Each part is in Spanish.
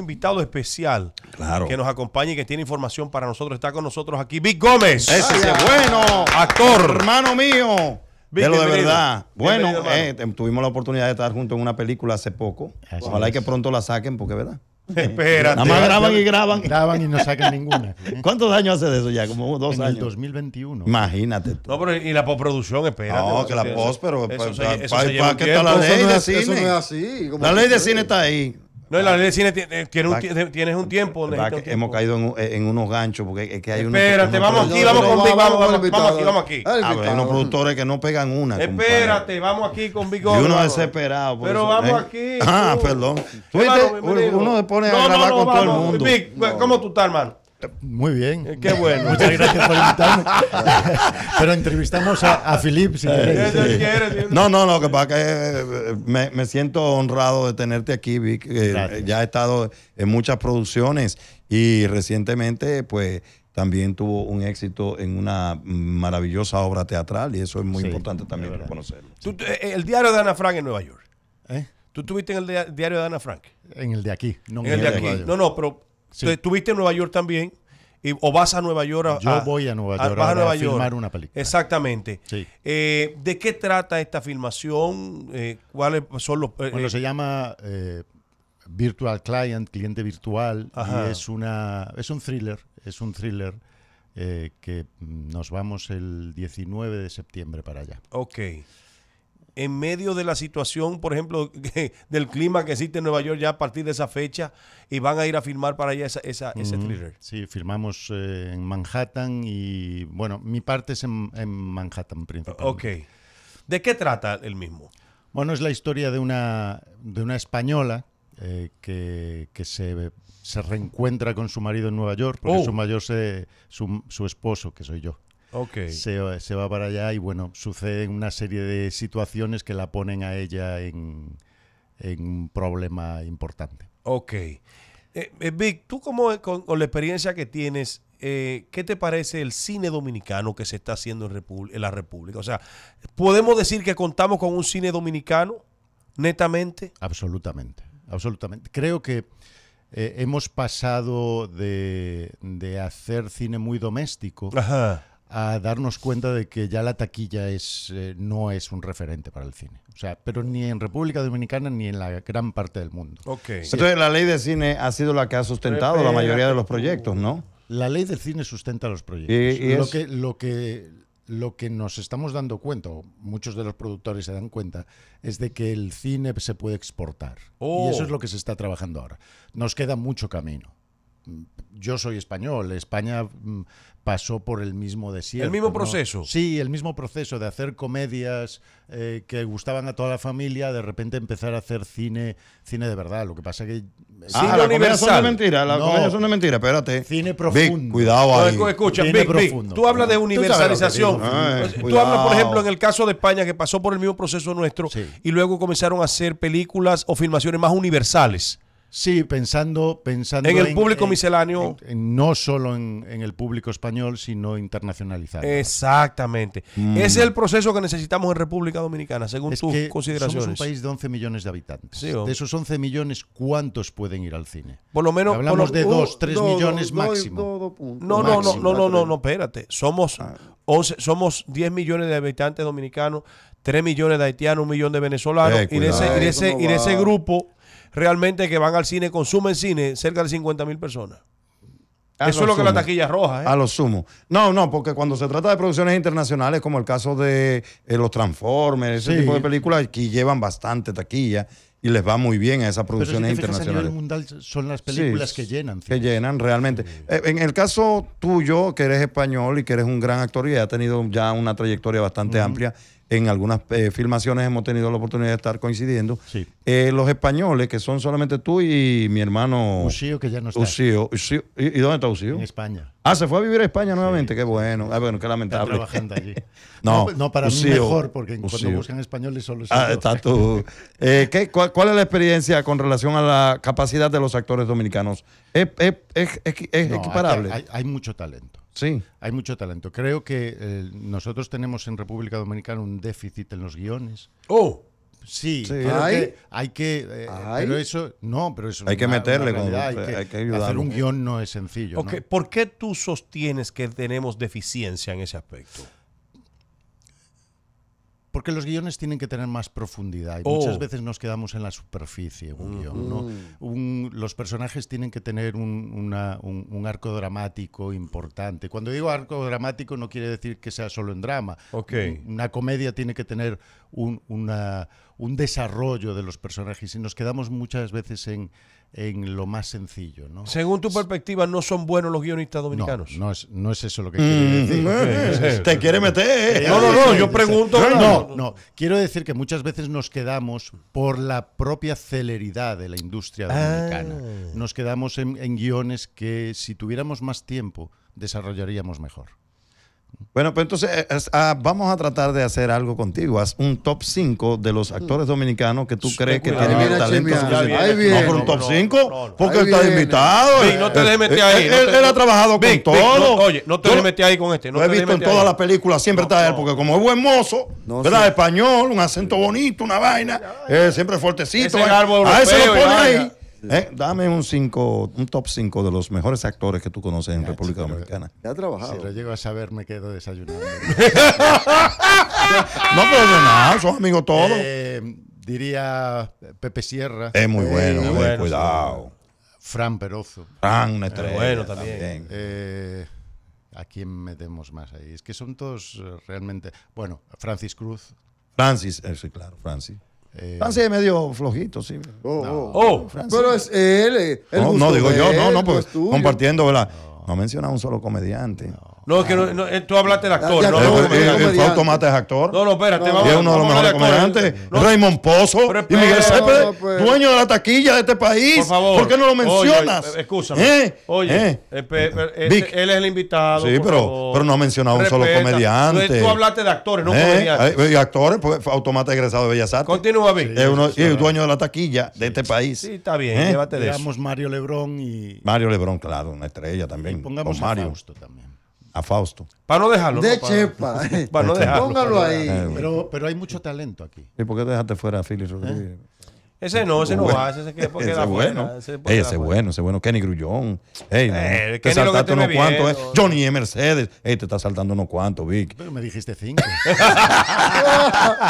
invitado especial que nos acompaña y que tiene información para nosotros. Está con nosotros aquí Vic Gómez. Ese es bueno, actor. Hermano mío. Vic, de verdad. Bueno, eh, tuvimos la oportunidad de estar juntos en una película hace poco. Ojalá que pronto la saquen, porque verdad. Espérate. Nada más graban y graban. Graban y no sacan ninguna. ¿Cuántos años hace de eso ya? Como dos en años. El 2021. Imagínate. y la postproducción, espérate. No, que la post, pero pues, para, está la ley de cine. La ley de cine está ahí. No, en la ah, ley de cine eh, tiene, un, tienes un tiempo. Donde Hemos caído en, eh, en, unos ganchos porque es que hay unos. Espérate, vamos aquí, vamos con Big, vamos, vamos, aquí, vamos aquí. Ah, hay unos productores que no pegan una. Espérate, vamos aquí con Big Y uno desesperado. Por Pero vamos ¿eh? aquí. Ah, perdón. uno se pone a grabar con todo el mundo. ¿cómo tú estás, hermano? Muy bien. Eh, qué bueno. Muchas gracias por invitarme. Pero entrevistamos a, a Filip. No, No, no, que pasa que eh, me, siento honrado de tenerte aquí, Vic. Eh, ya he estado en muchas producciones y recientemente, pues, también tuvo un éxito en una maravillosa obra teatral y eso es muy importante también reconocerlo. El diario de Ana Frank en Nueva York. ¿Tú estuviste en el diario de Ana Frank? En el de aquí. en el de aquí. No, no, pero Estuviste en Nueva York también. o vas a Nueva York. A, Yo voy a Nueva York a, filmar una película. Exactamente. Eh, ¿De qué trata esta filmación? Eh, ¿Cuáles son los...? Eh, bueno, se llama Virtual Client, Cliente Virtual, y es, una, es un thriller, es un thriller que nos vamos el 19 de septiembre para allá. Ok en medio de la situación, por ejemplo, del clima que existe en Nueva York ya a partir de esa fecha y van a ir a filmar para allá esa, esa, ese thriller. Sí, filmamos eh, en Manhattan y, bueno, mi parte es en, Manhattan principalmente. Ok. ¿De qué trata el mismo? Bueno, es la historia de una, de una española eh, que, que se, se, reencuentra con su marido en Nueva York porque oh. su mayor su esposo, que soy yo, se, va para allá y bueno, suceden una serie de situaciones que la ponen a ella en, un problema importante. Ok. Eh, eh, Vic, tú como con, la experiencia que tienes, eh, ¿qué te parece el cine dominicano que se está haciendo en, la República? O sea, ¿podemos decir que contamos con un cine dominicano netamente? Absolutamente, absolutamente. Creo que... hemos pasado de, hacer cine muy doméstico Ajá a darnos cuenta de que ya la taquilla es, eh, no es un referente para el cine. O sea, pero ni en República Dominicana ni en la gran parte del mundo. Entonces, la ley de cine ha sido la que ha sustentado la mayoría de los proyectos, ¿no? La ley de cine sustenta los proyectos. ¿Y, lo, que, lo, que, lo que nos estamos dando cuenta, o muchos de los productores se dan cuenta, es de que el cine se puede exportar. Y eso oh. es lo que se está trabajando ahora. Nos queda mucho camino yo soy español, España mm, pasó por el mismo desierto. ¿El mismo proceso? Sí, el mismo proceso de hacer comedias eh, que gustaban a toda la familia, de repente empezar a hacer cine, cine de verdad. Lo que pasa que... Sí, ah, la comedia son una mentira, la son espérate. Cine profundo. cuidado ahí. escucha, tú hablas de universalización. Tú, hablas, por ejemplo, en el caso de España, que pasó por el mismo proceso nuestro, y luego comenzaron a hacer películas o filmaciones más universales. Sí, pensando, pensando en el público misceláneo. no solo en, el público español, sino internacionalizado. Exactamente. Ese mm. es el proceso que necesitamos en República Dominicana, según es tus que consideraciones. Somos un país de 11 millones de habitantes. Oh. De esos 11 millones, ¿cuántos pueden ir al cine? Por lo menos. Hablamos de 2, 3 millones máximo. No, no, no, no, no, no, no, espérate. Somos, ah. somos 10 millones de habitantes dominicanos, 3 millones de haitianos, un millón de venezolanos. y, ese, y, y de ese grupo realmente que van al cine, consumen cine, cerca de 50 mil personas. Eso es lo que la taquilla roja. ¿eh? A lo sumo. No, no, porque cuando se trata de producciones internacionales, como el caso de eh, los Transformers, ese tipo de películas aquí llevan bastante taquilla y les va muy bien a esas producciones internacionales. son las películas que llenan. Que llenan realmente. Eh, en el caso tuyo, que eres español y que eres un gran actor y has tenido ya una trayectoria bastante amplia, en algunas eh, filmaciones hemos tenido la oportunidad de estar coincidiendo. Eh, los españoles, que son solamente tú y mi hermano. Ucío, que ya no está. Ucío. ¿Y, dónde está Ucio? En España. Ah, se fue a vivir a España nuevamente. Qué bueno. Ah, bueno, qué lamentable. trabajando allí. no, no, para mí mejor, porque cuando buscan españoles solo Ah, está tú. Eh, ¿qué, cuál, es la experiencia con relación a la capacidad de los actores dominicanos? ¿Es, es, es, es equiparable? hay, hay mucho talento. Sí. Hay mucho talento. Creo que eh, nosotros tenemos en República Dominicana un déficit en los guiones. ¡Oh! Sí, ¿Hay? Que eh, hay que. Pero eso. No, pero eso. Hay que meterle. con, hay, Hacer un guión no es sencillo. ¿Por qué tú sostienes que tenemos deficiencia en ese aspecto? Porque los guiones tienen que tener más profundidad y muchas oh. veces nos quedamos en la superficie. Mm. Mm. los personajes tienen que tener un, arco dramático importante. Cuando digo arco dramático no quiere decir que sea solo en drama. una comedia tiene que tener un desarrollo de los personajes y nos quedamos muchas veces en, en lo más sencillo. Según tu perspectiva, no son buenos los guionistas dominicanos. No, no, es, eso lo que quiero mm, decir. Te quiere meter. No, no, no, yo pregunto. No, no, Quiero decir que muchas veces nos quedamos por la propia celeridad de la industria ah. dominicana. Nos quedamos en guiones que si tuviéramos más tiempo desarrollaríamos mejor. Bueno, pues entonces eh, ah, vamos a tratar de hacer algo contigo. Haz un top 5 de los mm. actores dominicanos que tú crees que tienen talento No, por un top 5 porque él está invitado. no te le eh, eh, ahí. Él, ha trabajado con todo. oye, no te le metes ahí con este. No lo he visto en todas las películas, siempre está él, porque como es buen mozo, ¿verdad? Español, un acento bonito, una vaina, siempre fuertecito. A ese lo pone ahí. Eh, dame un cinco, un top 5 de los mejores actores que tú conoces en República Dominicana. Ya ha trabajado. Si lo llego a saber, me quedo desayunando. no, pero de nada, son amigos todos. Eh, diría Pepe Sierra. Es muy bueno, muy eh, bueno cuidado. Fran Perozo. Fran, nuestro bueno también. ¿A quién metemos más ahí? Es que son todos realmente. Bueno, Francis Cruz. Francis, sí, claro, Francis. Eh, Francia es medio flojito, sí. Oh, oh. oh. Pero es él. no, no, digo yo, no, no, porque compartiendo, ¿verdad? No, menciona a un solo comediante. No, es que no, eh, tú hablaste de actor. no, no, eh, es actor. No, no, espérate. Vamos, es uno de los mejores comediantes. Raymond Pozo y Miguel Céspedes, pues. dueño de la taquilla de este país. Por favor. ¿Por qué no lo mencionas? Eh, Oye, escúchame. Oye, él es el invitado. Sí, pero, pero no ha mencionado un solo comediante. Tú hablaste de actores, no comediantes. Y actores, pues Automata egresado de Bellas Artes. Continúa, Vic. es dueño de la taquilla de este país. Sí, está bien, llévate de eso. Mario Lebrón y... Mario Lebrón, claro, una estrella también. pongamos Mario. también a Fausto. Para no dejarlo. De Chepa. Para, no dejarlo. Póngalo ahí. Pero, pero hay mucho talento aquí. ¿Y por qué dejaste fuera a Philly Rodríguez? ¿Eh? Ese no, ese no va, ese es ese es bueno. ese, es ese bueno, Kenny Grullón. Ey, eh, te saltaste unos cuantos. Eh. Johnny E. Mercedes. Ey, te está saltando unos cuantos, Vic. Pero me dijiste cinco.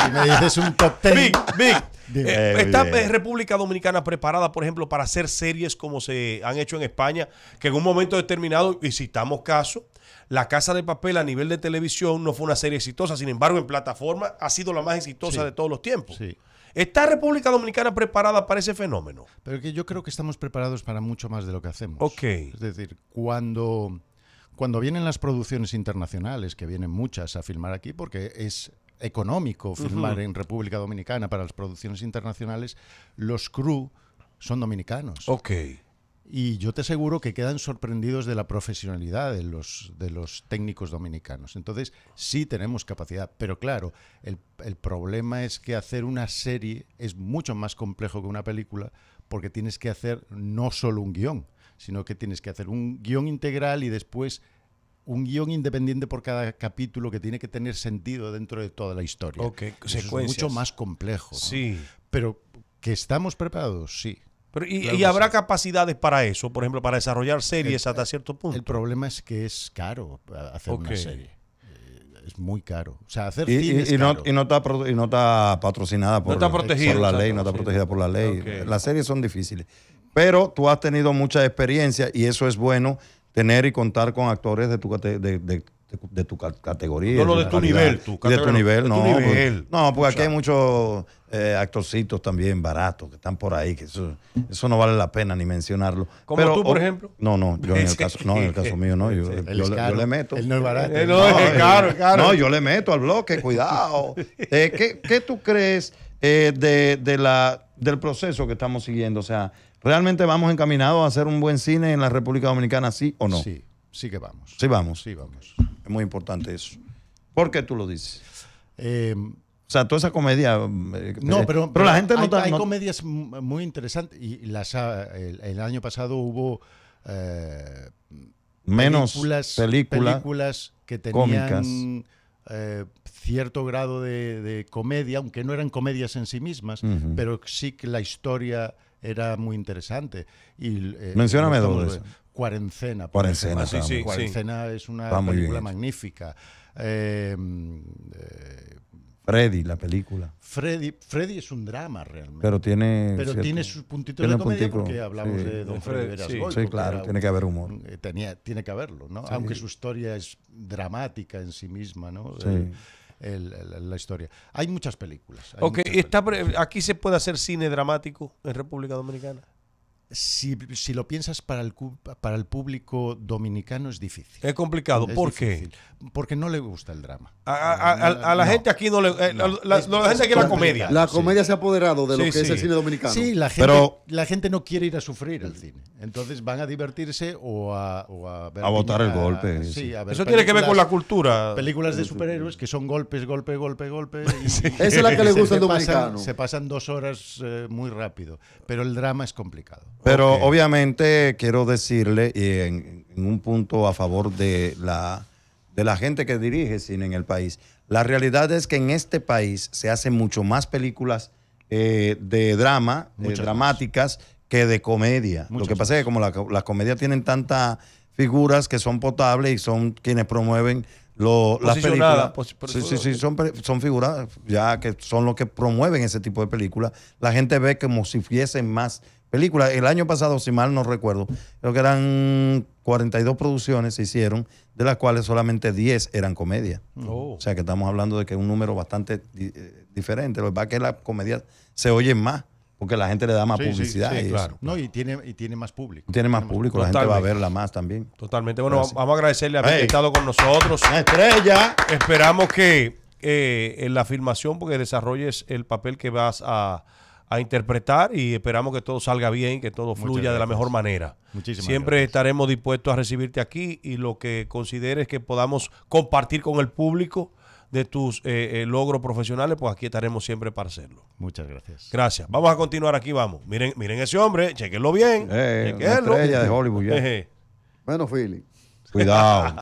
y me dices un top ten. Vic, Vic. Eh, ¿Está República Dominicana preparada, por ejemplo, para hacer series como se han hecho en España? Que en un momento determinado, y citamos caso la Casa de Papel a nivel de televisión no fue una serie exitosa, sin embargo, en plataforma ha sido la más exitosa de todos los tiempos. Sí. ¿Está República Dominicana preparada para ese fenómeno? Pero que yo creo que estamos preparados para mucho más de lo que hacemos. Ok. Es decir, cuando, cuando vienen las producciones internacionales, que vienen muchas a filmar aquí, porque es económico filmar en República Dominicana para las producciones internacionales, los crew son dominicanos. Ok y yo te aseguro que quedan sorprendidos de la profesionalidad de los, de los técnicos dominicanos. Entonces, sí tenemos capacidad, pero claro, el, problema es que hacer una serie es mucho más complejo que una película porque tienes que hacer no solo un guión, sino que tienes que hacer un guión integral y después un guión independiente por cada capítulo que tiene que tener sentido dentro de toda la historia. Okay, es mucho más complejo. Sí. Pero que estamos preparados, sí. Pero y, habrá capacidades para eso, por ejemplo, para desarrollar series eh, hasta cierto punto. El problema es que es caro eh, hacer una serie. Eh, es muy caro. O sea, hacer y, y, No, está, patrocinada por, la ley, no está protegida por la ley. Las series son difíciles. Pero tú has tenido mucha experiencia y eso es bueno, tener y contar con actores de tu, categoría de tu categoría. No, lo de tu nivel, tu De tu nivel, no. no, porque aquí hay muchos eh, actorcitos también baratos que están por ahí, que eso, eso no vale la pena ni mencionarlo. ¿Como Pero, tú, por ejemplo? No, no, yo en el caso, no, en el caso mío, no. Yo, le meto. Él no es barato. Eh, eh, no, yo le meto al bloque, cuidado. ¿qué, ¿qué, tú crees de, de la, del proceso que estamos siguiendo? O sea, ¿realmente vamos encaminados a hacer un buen cine en la República Dominicana, sí o no? Sí, sí que vamos. Sí vamos. Sí vamos. Es muy importante eso. ¿Por qué tú lo dices? o sea, toda esa comedia. Eh, no, eh, pero, la gente no hay, comedias muy interesantes. Y las, el, año pasado hubo. Eh, Menos películas, películas que tenían cierto grado de, comedia, aunque no eran comedias en sí mismas, pero sí que la historia era muy interesante. Y, eh, Mencióname dos Cuarencena. sí, sí, Cuarencena es una película magnífica. Eh, eh, Freddy, la película. Freddy, Freddy es un drama realmente. Pero tiene, pero puntitos tiene sus puntitos. de comedia porque hablamos de Don Freddy Veras Sí, sí claro, tiene que haber humor. Eh, tenía, tiene que haberlo, ¿no? Aunque su historia es dramática en sí misma, ¿no? la historia. Hay muchas películas. ¿aquí se puede hacer cine dramático en República Dominicana? si, lo piensas para el, para el público dominicano es difícil. Es complicado. ¿Por qué? Porque no le gusta el drama. A, la gente aquí no le. gusta eh, La, gente aquí la comedia. La comedia se ha apoderado de lo que es el cine dominicano. Sí, la gente, no quiere ir a sufrir al cine. Entonces van a divertirse o a, ver. votar el golpe. Eso tiene que ver con la cultura. Películas de superhéroes que son golpes, golpe, golpe, golpe. Esa es la que le gusta al dominicano. se pasan dos horas eh, muy rápido. Pero el drama es complicado. Pero obviamente quiero decirle, y en, un punto a favor de la, de la gente que dirige cine en el país, la realidad es que en este país se hacen mucho más películas eh, de drama, eh, dramáticas, que de comedia. Lo que pasa es que como las la comedias tienen tantas figuras que son potables y son quienes promueven las películas. Pues, sí, sí, sí, son, son figuras ya que son los que promueven ese tipo de películas. La gente ve como si fuesen más película El año pasado, si mal no recuerdo, creo que eran 42 producciones se hicieron, de las cuales solamente 10 eran comedia. Oh. O sea que estamos hablando de que es un número bastante eh, diferente. Lo que pasa es que las comedias se oyen más porque la gente le da más publicidad. y claro. No, y tiene, y tiene más público. Tiene más público, la gente va a verla más también. Totalmente. Bueno, vamos a agradecerle haber estado con nosotros. estrella. Esperamos que eh, en la filmación, porque desarrolles el papel que vas a a interpretar y esperamos que todo salga bien, que todo fluya de la mejor manera. Muchísimas Siempre estaremos dispuestos a recibirte aquí y lo que consideres que podamos compartir con el público de tus eh, eh, logros profesionales, pues aquí estaremos siempre para hacerlo. Muchas gracias. Gracias. Vamos a continuar aquí, vamos. Miren, miren ese hombre, chequenlo bien. Eh, chequenlo. de Hollywood. bueno, Philly. Cuidado.